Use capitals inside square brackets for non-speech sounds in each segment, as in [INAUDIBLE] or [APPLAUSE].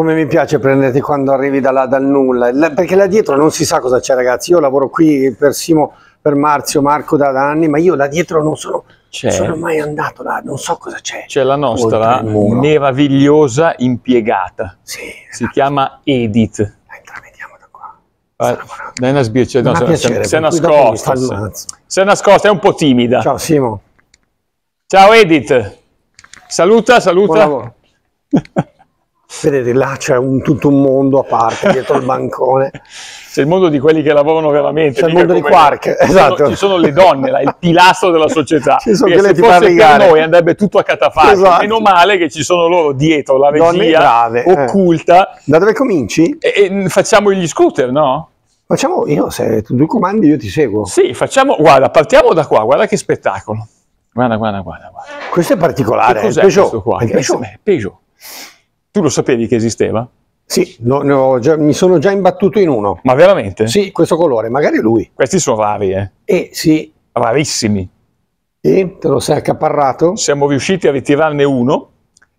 come mi piace prenderti quando arrivi da là dal nulla, perché là dietro non si sa cosa c'è ragazzi, io lavoro qui per Simo, per Marzio, Marco da anni, ma io là dietro non sono, sono mai andato là, non so cosa c'è. C'è la nostra meravigliosa impiegata, sì, esatto. si chiama Edith. Entra, dai ah, una sbircia, no, piacere, sei nascosta, sei nascosta, è un po' timida. Ciao Simo. Ciao Edith, saluta, saluta. Buon lavoro. [LAUGHS] Vedete, là c'è tutto un mondo a parte [LAUGHS] dietro il bancone. C'è il mondo di quelli che lavorano veramente. C'è il mondo di Quark, ci esatto. Sono, ci sono le donne, là, il pilastro della società. ci sono perché se fosse per noi andrebbe tutto a catafascio. Esatto. Meno male che ci sono loro dietro, la regia brave, eh. occulta. Eh. Da dove cominci? E, e, facciamo gli scooter, no? Facciamo, io se tu comandi io ti seguo. Sì, facciamo, guarda, partiamo da qua, guarda che spettacolo. Guarda, guarda, guarda. guarda. Questo è particolare, che cos'è Questo qua? È Peugeot. Peugeot. Tu lo sapevi che esisteva? Sì, no, già, mi sono già imbattuto in uno. Ma veramente? Sì, questo colore, magari lui. Questi sono rari, eh? Eh sì. Rarissimi. E te lo sei accaparrato? Siamo riusciti a ritirarne uno,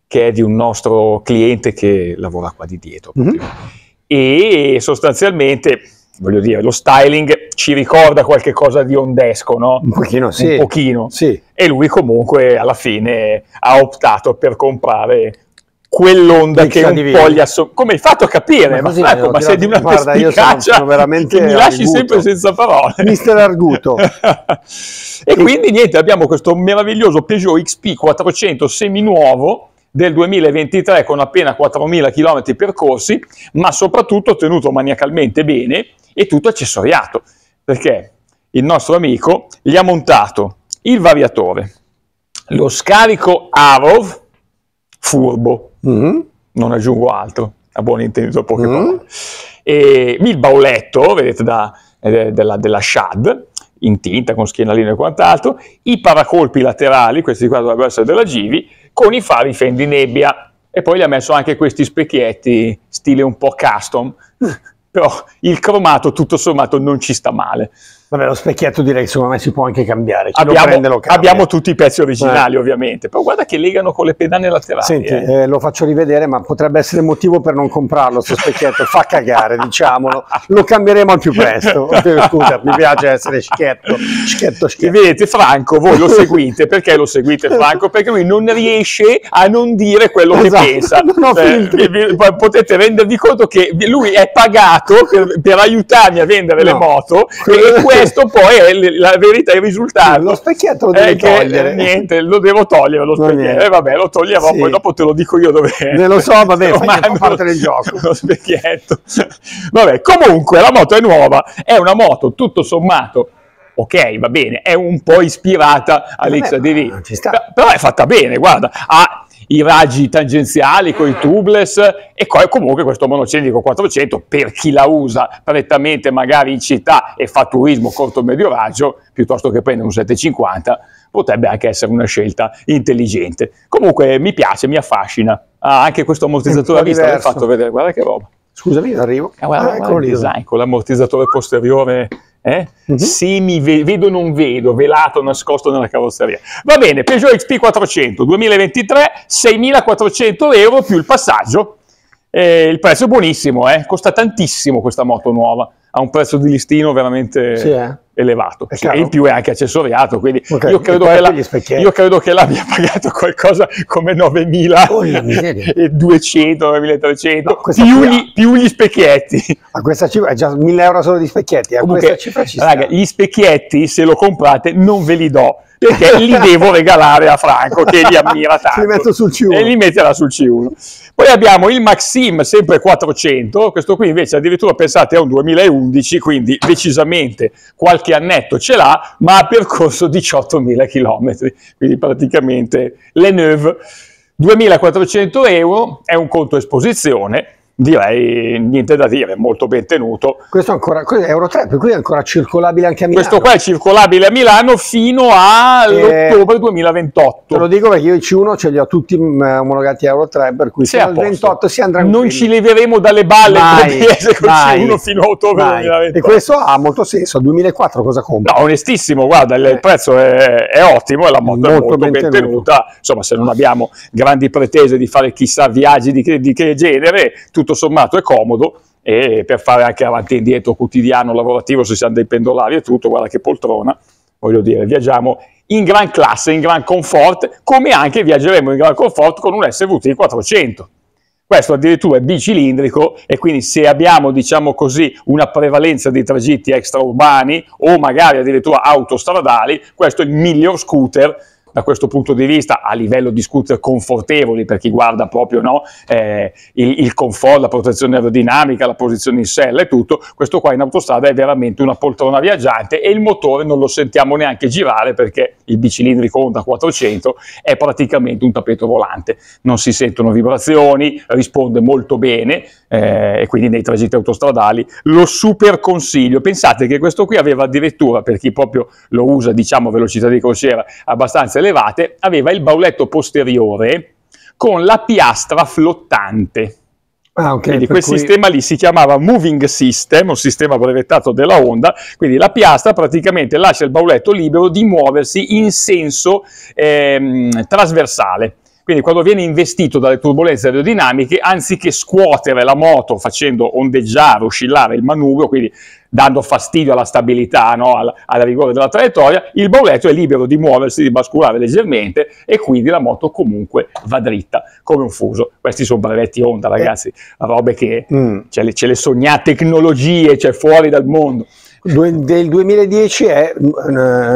che è di un nostro cliente che lavora qua di dietro. Mm -hmm. E sostanzialmente, voglio dire, lo styling ci ricorda qualche cosa di ondesco, no? Un pochino, sì. Un pochino. Sì. E lui comunque alla fine ha optato per comprare quell'onda che un po' gli assomiglia. Come hai fatto a capire? Ma, così, eh, ma, ecco, ma sei di una perspicacia sono, sono mi lasci arguto. sempre senza parole. Mister Arguto. e, [LAUGHS] e quindi niente, abbiamo questo meraviglioso Peugeot XP 400 seminuovo del 2023 con appena 4.000 km percorsi, ma soprattutto tenuto maniacalmente bene e tutto accessoriato, perché il nostro amico gli ha montato il variatore, lo scarico AROV, furbo, mm-hmm. non aggiungo altro, a buon intento, poche mm-hmm. parole. E il bauletto, vedete, da, eh, della, della Shad, in tinta, con schienalino e quant'altro, i paracolpi laterali, questi qua dovrebbero essere della Givi, con i fari fendi nebbia. E poi gli ha messo anche questi specchietti, stile un po' custom, [LAUGHS] però il cromato tutto sommato non ci sta male. Vabbè, lo specchietto direi che secondo me si può anche cambiare. abbiamo, prende, cambia. abbiamo tutti i pezzi originali, eh. ovviamente. Però guarda che legano con le pedane laterali. Senti, eh. Eh, lo faccio rivedere, ma potrebbe essere motivo per non comprarlo. Questo specchietto fa cagare, diciamolo. Lo cambieremo al più presto. [LAUGHS] Scusa, mi piace essere schietto. Schietto, schietto. Vedete, Franco, voi lo seguite. Perché lo seguite, Franco? Perché lui non riesce a non dire quello esatto. che pensa. Cioè, [LAUGHS] potete rendervi conto che lui è pagato per, per aiutarmi a vendere no. le moto. e quello questo poi è la verità, il risultato. Lo specchietto lo devi che, togliere. Niente, lo devo togliere lo specchietto. E eh, vabbè, lo toglierò, sì. poi dopo te lo dico io dove è. lo so, vabbè, è [LAUGHS] parte del gioco. [LAUGHS] Lo specchietto. vabbè, comunque la moto è nuova, è una moto tutto sommato ok, va bene, è un po' ispirata all'XDV, però è fatta bene, guarda, ha i raggi tangenziali con i tubeless e poi comunque questo monocentrico 400 per chi la usa prettamente magari in città e fa turismo corto-medio raggio piuttosto che prendere un 750 potrebbe anche essere una scelta intelligente. Comunque mi piace, mi affascina. Ah, anche questo ammortizzatore a vista l'ho fatto vedere, guarda che roba. Scusami, arrivo. Ah, guarda, ah, guarda il design con l'ammortizzatore posteriore. Eh? Uh mhm. -huh. Semi ve vedo non vedo, velato, nascosto nella carrozzeria. Va bene, Peugeot XP 400 2023, 6.400 euro più il passaggio. Eh, il prezzo è buonissimo, eh? costa tantissimo questa moto nuova, ha un prezzo di listino veramente... Sì, eh? elevato e in più è anche accessoriato quindi okay. io, credo la, io, credo che l'abbia [LAUGHS] pagato qualcosa come 9200 oh, 9300 [LAUGHS] no, più, gli, più, gli, specchietti a questa cifra è già 1000 euro solo di specchietti a Comunque, questa cifra ci raga, gli specchietti se lo comprate non ve li do perché li [LAUGHS] devo regalare a Franco che li ammira [LAUGHS] tanto li metto sul C1. e li metterà sul C1 poi abbiamo il Maxim sempre 400 questo qui invece addirittura pensate è un 2011 quindi decisamente qualche annetto ce l'ha ma ha percorso 18.000 km quindi praticamente le Neuve 2.400 euro è un conto esposizione direi niente da dire, molto ben tenuto. Questo, ancora, questo è Euro 3, per cui è ancora circolabile anche a Milano. Questo qua è circolabile a Milano fino all'ottobre eh, 2028. Te lo dico perché io i C1 ce li ho tutti mm, omologati a Euro 3, per cui se al 28 si andrà Non ci leveremo dalle balle mai, con mai, C1 fino a ottobre 2028. E questo ha molto senso, a 2004 cosa compra? No, onestissimo, guarda, il eh. prezzo è, è, ottimo e la moto molto è molto ben, tenuta. tenuta. Insomma, se non abbiamo grandi pretese di fare chissà viaggi di che, di che genere, tutto tutto sommato è comodo e per fare anche avanti e indietro quotidiano, lavorativo, se si hanno dei pendolari e tutto, guarda che poltrona, voglio dire, viaggiamo in gran classe, in gran comfort, come anche viaggeremo in gran comfort con un SVT 400. Questo addirittura è bicilindrico e quindi se abbiamo, diciamo così, una prevalenza di tragitti extraurbani o magari addirittura autostradali, questo è il miglior scooter da questo punto di vista a livello di scooter confortevoli per chi guarda proprio no, eh, il, il, comfort, la protezione aerodinamica, la posizione in sella e tutto, questo qua in autostrada è veramente una poltrona viaggiante e il motore non lo sentiamo neanche girare perché il bicilindrico Honda 400 è praticamente un tappeto volante, non si sentono vibrazioni, risponde molto bene, eh, e quindi nei tragitti autostradali, lo super consiglio. Pensate che questo qui aveva addirittura, per chi proprio lo usa, diciamo velocità di crociera abbastanza elevate, aveva il bauletto posteriore con la piastra flottante. Ah, okay, quindi quel cui... sistema lì si chiamava moving system, un sistema brevettato della Honda, quindi la piastra praticamente lascia il bauletto libero di muoversi in senso ehm, trasversale. Quindi quando viene investito dalle turbulenze aerodinamiche, anziché scuotere la moto facendo ondeggiare, oscillare il manubrio, quindi dando fastidio alla stabilità, no? al, al, rigore della traiettoria, il bauletto è libero di muoversi, di basculare leggermente e quindi la moto comunque va dritta come un fuso. Questi sono brevetti Honda, ragazzi, eh. robe che mm. ce, le, ce le sognate tecnologie, cioè fuori dal mondo. Due, del 2010 è uh,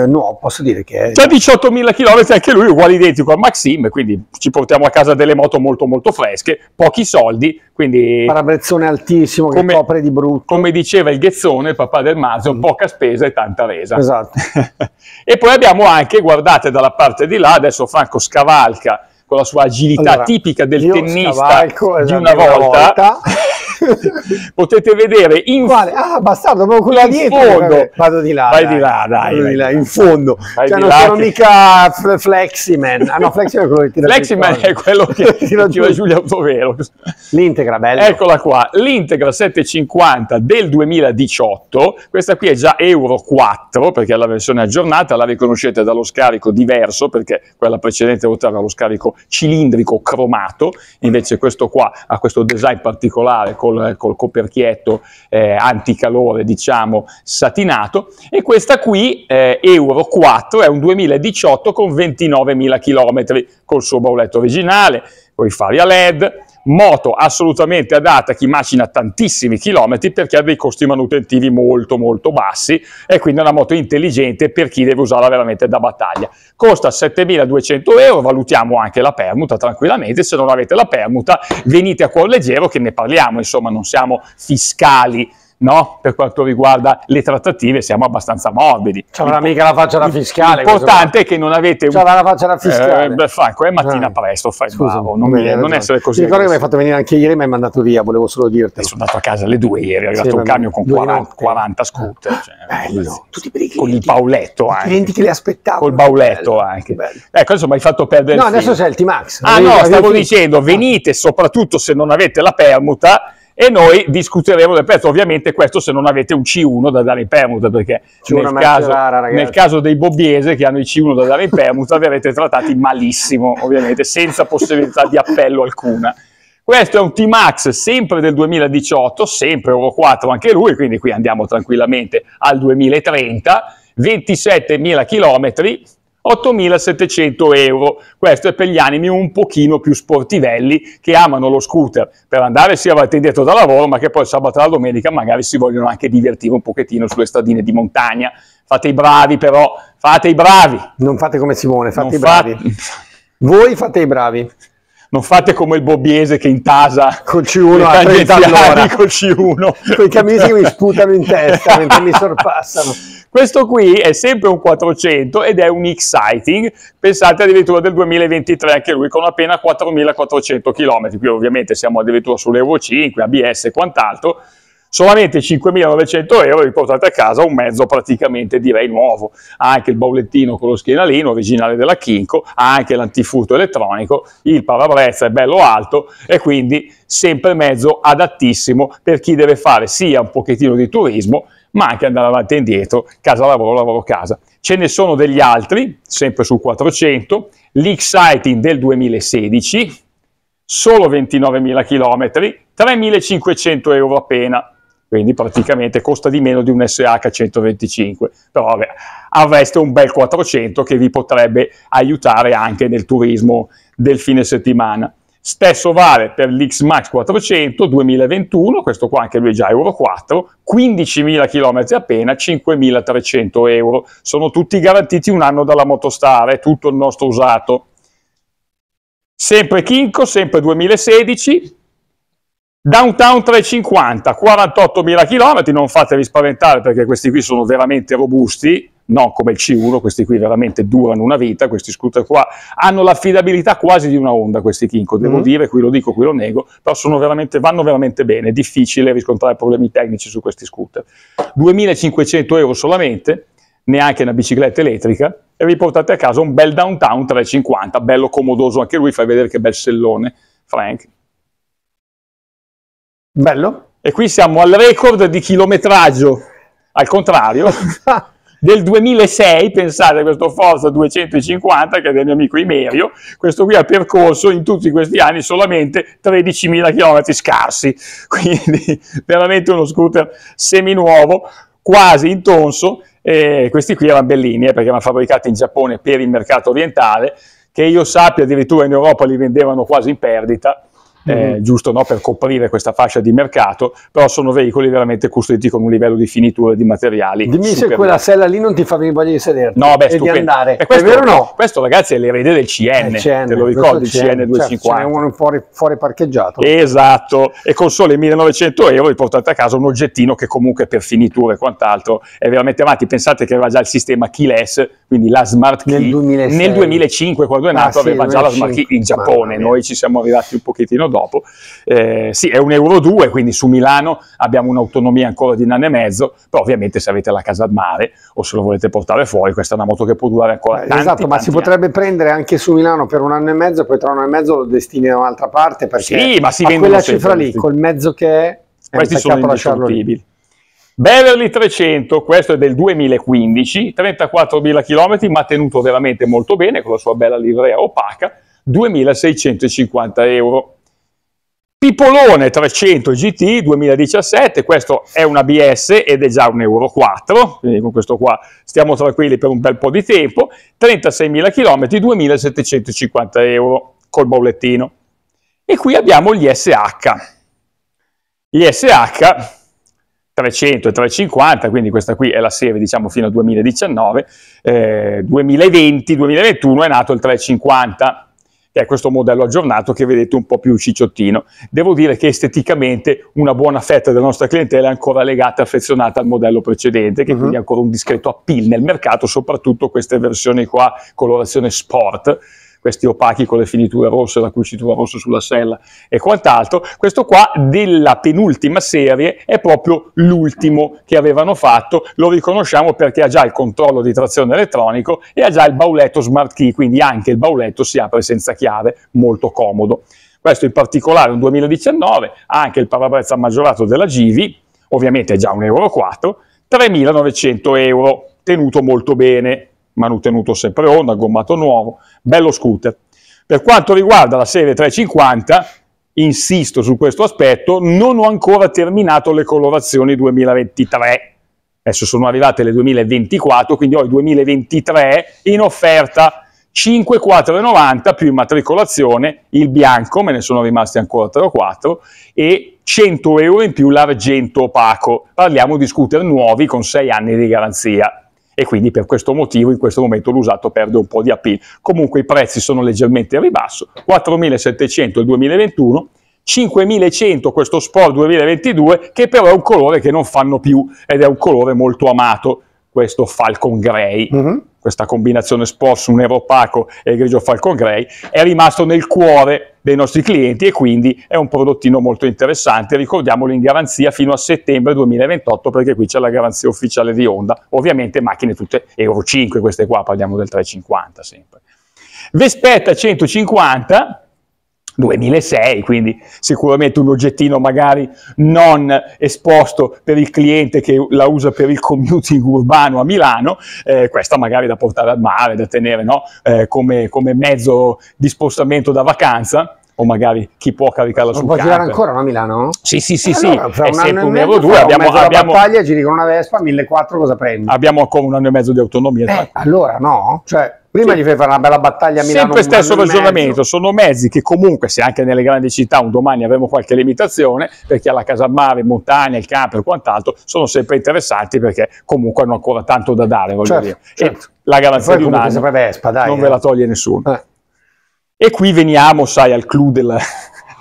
nuovo, posso dire che è... C'è 18.000 km, anche lui uguale identico a Maxim, quindi ci portiamo a casa delle moto molto molto fresche, pochi soldi, quindi... Parabrezzone altissimo come, che copre di brutto. Come diceva il Ghezzone, il papà del Maso, mm. poca spesa e tanta resa. Esatto. [LAUGHS] e poi abbiamo anche, guardate dalla parte di là, adesso Franco scavalca con la sua agilità allora, tipica del tennista esatto, di una volta. Una volta [LAUGHS] [LAUGHS] potete vedere in Quale? Ah, bastardo, proprio quella dietro. Fondo. Vado di là. Vai dai. di là, dai. Vai di là, in fondo. Vai cioè, non là sono che... mica Fleximan. Ah, no, Fleximan è quello che tira Fleximan è quello che [LAUGHS] tira giù Giulia Autovero. L'Integra, bello. Eccola qua, l'Integra 750 del 2018. Questa qui è già Euro 4 perché è la versione aggiornata, la riconoscete dallo scarico diverso perché quella precedente aveva lo scarico cilindrico cromato, invece questo qua ha questo design particolare col, col coperchietto eh, anticalore, diciamo, satinato. E questa qui, eh, Euro 4, è un 2018 con 29.000 km, col suo bauletto originale, con i fari a LED, moto assolutamente adatta a chi macina tantissimi chilometri perché ha dei costi manutentivi molto molto bassi e quindi è una moto intelligente per chi deve usarla veramente da battaglia. Costa 7.200 euro, valutiamo anche la permuta tranquillamente, se non avete la permuta venite a cuor leggero che ne parliamo, insomma non siamo fiscali no? per quanto riguarda le trattative siamo abbastanza morbidi. C'avrà mica la faccia da fiscale. L'importante è che non avete... C'avrà la faccia da eh, fiscale. Eh, Franco, è mattina presto, fai Scusa, bravo, non, beh, non essere così. Mi ricordo che mi hai fatto venire anche ieri, ma hai mandato via, volevo solo dirti. Sono andato a casa alle due ieri, ho arrivato sì, un camion con 40, 40, ah, scooter. Cioè, bello, tutti per i Con il pauletto anche. I clienti che le aspettavano. Col bauletto bello, anche. Bello. Ecco, insomma, hai fatto perdere No, adesso c'è il T-Max. Ah no, stavo dicendo, venite ah. soprattutto se non avete la permuta, e noi discuteremo del prezzo. Ovviamente questo se non avete un C1 da dare in permuta, perché nel caso, rara, nel caso, dei Bobbiese che hanno il C1 da dare in permuta vi avete trattati malissimo, ovviamente, senza possibilità di appello alcuna. Questo è un T-Max sempre del 2018, sempre Euro 4 anche lui, quindi qui andiamo tranquillamente al 2030, 27.000 km, 8.700 euro. Questo è per gli animi un pochino più sportivelli che amano lo scooter per andare sia avanti e indietro da lavoro, ma che poi sabato e la domenica magari si vogliono anche divertire un pochettino sulle stradine di montagna. Fate i bravi però, fate i bravi. Non fate come Simone, fate non i bravi. Fa... Voi fate i bravi. Non fate come il bobiese che intasa col C1 a 30 all'ora. Col C1. Quei camisi che mi sputano in testa mentre mi sorpassano. Questo qui è sempre un 400 ed è un Exciting, pensate addirittura del 2023 anche lui, con appena 4.400 km, qui ovviamente siamo addirittura sull'Euro 5, ABS e quant'altro, solamente 5.900 euro vi portate a casa un mezzo praticamente direi nuovo, ha anche il baulettino con lo schienalino originale della Kinko, ha anche l'antifurto elettronico, il parabrezza è bello alto e quindi sempre mezzo adattissimo per chi deve fare sia un pochettino di turismo ma anche andare avanti e indietro, casa lavoro, lavoro casa. Ce ne sono degli altri, sempre sul 400, l'Exciting del 2016, solo 29.000 km, 3.500 euro appena, quindi praticamente costa di meno di un SH125, però vabbè, avreste un bel 400 che vi potrebbe aiutare anche nel turismo del fine settimana. Stesso vale per l'X-Max 400 2021, questo qua anche lui è già Euro 4, 15.000 km appena, 5.300 euro. Sono tutti garantiti un anno dalla Motostar, è tutto il nostro usato. Sempre Kinko, sempre 2016, Downtown 350, 48.000 km, non fatevi spaventare perché questi qui sono veramente robusti, non come il C1, questi qui veramente durano una vita, questi scooter qua hanno l'affidabilità quasi di una onda questi Kinko, devo mm. dire, qui lo dico, qui lo nego, però veramente, vanno veramente bene, è difficile riscontrare problemi tecnici su questi scooter. 2500 euro solamente, neanche una bicicletta elettrica, e vi portate a casa un bel downtown 350, bello comodoso anche lui, fai vedere che bel sellone, Frank. Bello. E qui siamo al record di chilometraggio, al contrario. [LAUGHS] del 2006, pensate a questo Forza 250 che è del mio amico Imerio, questo qui ha percorso in tutti questi anni solamente 13.000 km scarsi, [LAUGHS] quindi veramente uno scooter seminuovo, quasi intonso, eh, questi qui erano bellini eh, perché erano fabbricati in Giappone per il mercato orientale, che io sappia addirittura in Europa li vendevano quasi in perdita, eh, mm. giusto no? per coprire questa fascia di mercato, però sono veicoli veramente costruiti con un livello di finitura di materiali. Dimmi se quella larga. sella lì non ti fa venire voglia di sederti no, beh, e stupendo. di andare. E questo, è vero o no? Questo ragazzi è l'erede del CN, eh, CN te lo ricordi, il CN, 250. Certo, uno fuori, fuori, parcheggiato. Esatto, e con sole 1900 euro vi portate a casa un oggettino che comunque per finitura e quant'altro è veramente avanti. Pensate che aveva già il sistema keyless, quindi la smart key. Nel 2006. Nel 2005 quando è ah, nato ah, aveva sì, già 2005. la smart key in Giappone, noi ci siamo arrivati un pochettino dopo dopo. Eh, sì, è un euro 2, quindi su Milano abbiamo un'autonomia ancora di un anno e mezzo, però ovviamente se avete la casa al mare o se lo volete portare fuori, questa è una moto che può durare ancora eh, tanti, Esatto, tanti ma si potrebbe prendere anche su Milano per un anno e mezzo, poi tra un anno e mezzo lo destini da un'altra parte, perché sì, ma si a quella cifra lì, col mezzo che è, è questi sono indiscutibili. Beverly 300, questo è del 2015, 34.000 km, ma tenuto veramente molto bene con la sua bella livrea opaca, 2.650 euro. Pipolone 300 GT 2017, questo è un ABS ed è già un Euro 4, quindi con questo qua stiamo tranquilli per un bel po' di tempo, 36.000 km, 2.750 euro col bollettino. E qui abbiamo gli SH. Gli SH 300 e 350, quindi questa qui è la serie diciamo fino al 2019, eh, 2020-2021 è nato il 350 è questo modello aggiornato che vedete un po' più cicciottino. Devo dire che esteticamente una buona fetta della nostra clientela è ancora legata e affezionata al modello precedente, che uh mhm. -huh. quindi ha ancora un discreto appeal nel mercato, soprattutto queste versioni qua, colorazione sport, questi opachi con le finiture rosse, la cucitura rossa sulla sella e quant'altro. Questo qua della penultima serie è proprio l'ultimo che avevano fatto, lo riconosciamo perché ha già il controllo di trazione elettronico e ha già il bauletto smart key, quindi anche il bauletto si apre senza chiave, molto comodo. Questo in particolare è un 2019, ha anche il parabrezza maggiorato della Givi, ovviamente è già un euro 4, 3.900 euro, tenuto molto bene, manutenuto sempre onda, gommato nuovo, bello scooter. Per quanto riguarda la serie 350, insisto su questo aspetto, non ho ancora terminato le colorazioni 2023. Adesso sono arrivate le 2024, quindi ho il 2023 in offerta 5,490 più immatricolazione, il bianco, me ne sono rimasti ancora 3 o 4, e 100 euro in più l'argento opaco. Parliamo di scooter nuovi con 6 anni di garanzia e quindi per questo motivo in questo momento l'usato perde un po' di appeal. Comunque i prezzi sono leggermente in ribasso, 4.700 il 2021, 5100 questo Sport 2022 che però è un colore che non fanno più ed è un colore molto amato, questo Falcon Grey. Mm -hmm questa combinazione sporso, un nero opaco e il grigio Falcon Grey, è rimasto nel cuore dei nostri clienti e quindi è un prodottino molto interessante, ricordiamolo in garanzia fino a settembre 2028 perché qui c'è la garanzia ufficiale di Honda, ovviamente macchine tutte Euro 5, queste qua parliamo del 350 sempre. Vespetta 150 2006, quindi sicuramente un oggettino magari non esposto per il cliente che la usa per il commuting urbano a Milano, eh, questa magari da portare al mare, da tenere no? eh, come, come mezzo di spostamento da vacanza, o magari chi può caricarla sul sul può camper. ancora a Milano? Sì, sì, sì, eh sì. Allora, fra un abbiamo, mezzo battaglia, giri con una Vespa, 1400 cosa prendi? Abbiamo ancora un anno e mezzo di autonomia. Eh, allora no, cioè prima sì. gli fai fare una bella battaglia a Milano. Sempre stesso ragionamento, sono mezzi che comunque se anche nelle grandi città un domani avremo qualche limitazione, perché alla casa mare, montagna, il campo e quant'altro, sono sempre interessanti perché comunque hanno ancora tanto da dare, voglio certo, dire. Certo. E la garanzia Poi, di un anno Vespa, dai, non eh. ve la eh. toglie nessuno. Eh. E qui veniamo, sai, al clou della,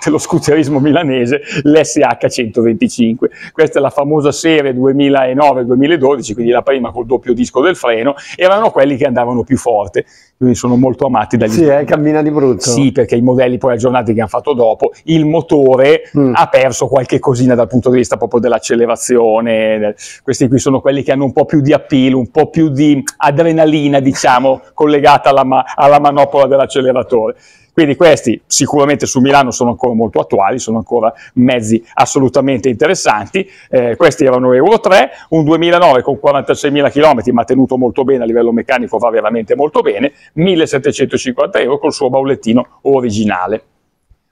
dello scooterismo milanese, l'SH125. Questa è la famosa serie 2009-2012, quindi la prima col doppio disco del freno, erano quelli che andavano più forte, quindi sono molto amati dagli... Sì, eh, cammina di brutto. Sì, perché i modelli poi aggiornati che hanno fatto dopo, il motore mm. ha perso qualche cosina dal punto di vista proprio dell'accelerazione, questi qui sono quelli che hanno un po' più di appeal, un po' più di adrenalina, diciamo, [LAUGHS] collegata alla, ma alla manopola dell'acceleratore. Quindi questi sicuramente su Milano sono ancora molto attuali, sono ancora mezzi assolutamente interessanti. Eh, questi erano Euro 3, un 2009 con 46.000 km, ma tenuto molto bene a livello meccanico, va veramente molto bene, 1750 euro col suo baulettino originale.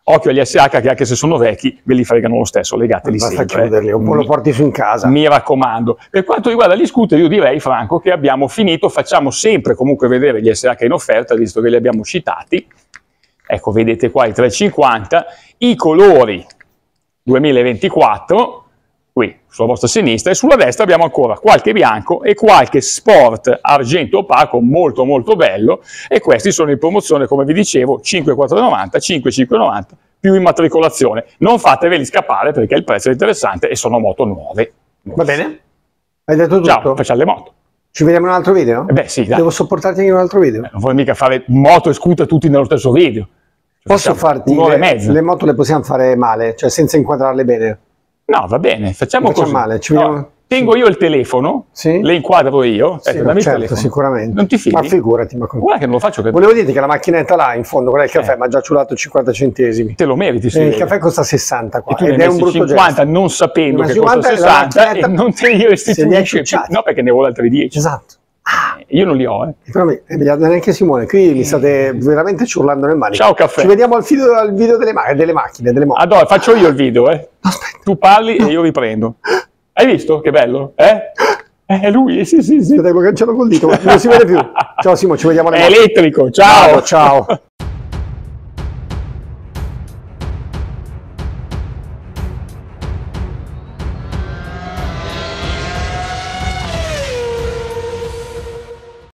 Occhio agli SH che anche se sono vecchi ve li fregano lo stesso, legateli Basta sempre. Eh. chiuderli, oppure lo porti su in casa. Mi raccomando. Per quanto riguarda gli scooter io direi Franco che abbiamo finito, facciamo sempre comunque vedere gli SH in offerta, visto che li abbiamo citati, ecco vedete qua i 3,50, i colori 2024, qui sulla vostra sinistra, e sulla destra abbiamo ancora qualche bianco e qualche sport argento opaco molto molto bello, e questi sono in promozione, come vi dicevo, 5,490, 5,590, più immatricolazione. Non fateveli scappare perché il prezzo è interessante e sono moto nuove. Va bene? Hai detto tutto? Ciao, facciamo le moto. Ci vediamo in un altro video? Eh beh sì, dai. Devo sopportarti anche in un altro video? Beh, non vuoi mica fare moto e scooter tutti nello stesso video. Cioè, Posso farti e mezzo. le moto le possiamo fare male, cioè senza inquadrarle bene? No, va bene, facciamo, facciamo così. male. Ci vediamo... No, tengo io il telefono, sì? le inquadro io. Sì, ecco, certo, sicuramente. Non ti fidi? Ma figurati, ma con... guarda che non lo faccio. Che... Volevo dirti che la macchinetta là, in fondo, quella del eh. caffè, eh. mi ha già ciulato 50 centesimi. Te lo meriti, sì. Eh, il caffè costa 60 qua, ed è un brutto 50 gesto. non sapendo ma che costa 60 e non te li restituisci. No, perché ne vuole altri 10. Esatto. Ah, io non li ho, eh. eh neanche Simone, qui mi eh. state veramente ciurlando nel mani. Ciao caffè. Ci vediamo al, video, al video delle, ma- delle, macchine, delle moto. Adò, faccio io il video, eh. Aspetta. Tu parli no. e io riprendo. Hai visto che bello? Eh? È lui, sì, sì, sì. Devo agganciarlo col dito, non si vede più. Ciao Simone, ci vediamo È elettrico, ciao. ciao. ciao. [LAUGHS]